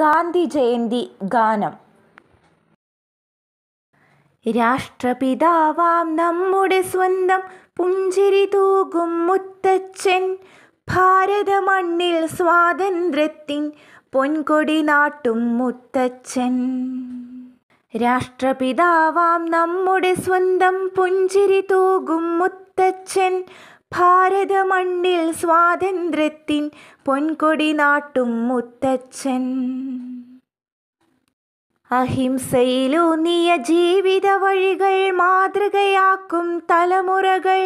ഗാന്ധി ജയന്തി ഗാനം രാഷ്ട്രപിതാവാം നമ്മുടെ സ്വന്തം പുഞ്ചിരി തൂകും മുത്തച്ഛൻ ഭാരത മണ്ണിൽ സ്വാതന്ത്ര്യത്തിൻ പൊൻകൊടി നാട്ടും മുത്തച്ഛൻ രാഷ്ട്രപിതാവാം നമ്മുടെ സ്വന്തം പുഞ്ചിരി തൂകും മുത്തച്ഛൻ ഭാരത മണ്ണിൽ സ്വാതന്ത്ര്യത്തിൻ പൊൻകൊടി നാട്ടും മുത്തച്ഛൻ അഹിംസയിലൂന്നിയ ജീവിത വഴികൾ മാതൃകയാക്കും തലമുറകൾ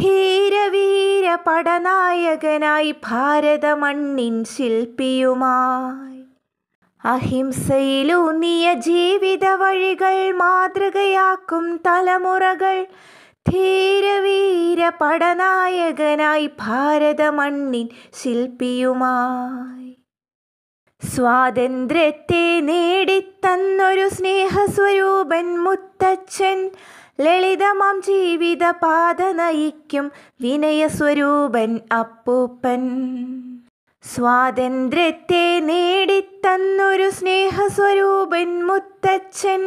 ധീരവീര പടനായകനായി ഭാരതമണ്ണിൻ ശില്പിയുമായി അഹിംസയിലൂന്നിയ ജീവിത വഴികൾ മാതൃകയാക്കും തലമുറകൾ ധീരവീര പടനായകനായി ഭാരതമണ്ണിൻ ശില്പിയുമായി സ്വാതന്ത്ര്യത്തെ നേടിത്തന്നൊരു സ്നേഹസ്വരൂപൻ മുത്തച്ഛൻ ലളിതമാം ജീവിത പാത നയിക്കും വിനയസ്വരൂപൻ അപ്പൂപ്പൻ സ്വാതന്ത്ര്യത്തെ നേ തന്നൊരു സ്നേഹസ്വരൂപൻ മുത്തച്ഛൻ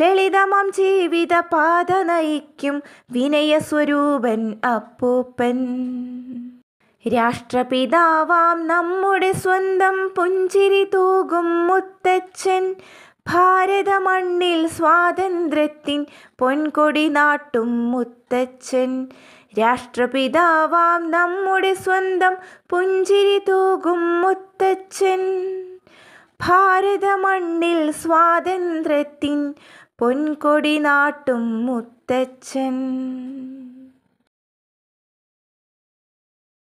ലളിതമാം ജീവിത പാത നയിക്കും വിനയസ്വരൂപൻ അപ്പൂപ്പൻ രാഷ്ട്രപിതാവാം നമ്മുടെ സ്വന്തം പുഞ്ചിരി തൂകും മുത്തച്ഛൻ ഭാരത മണ്ണിൽ സ്വാതന്ത്ര്യത്തിൻ പൊൻകൊടി നാട്ടും മുത്തച്ഛൻ രാഷ്ട്രപിതാവാം നമ്മുടെ സ്വന്തം പുഞ്ചിരി തൂകും മുത്തച്ഛൻ ഭാരതമണ്ണിൽ സ്വാതന്ത്ര്യത്തിൻ പൊൻകൊടി നാട്ടും മുത്തച്ഛൻ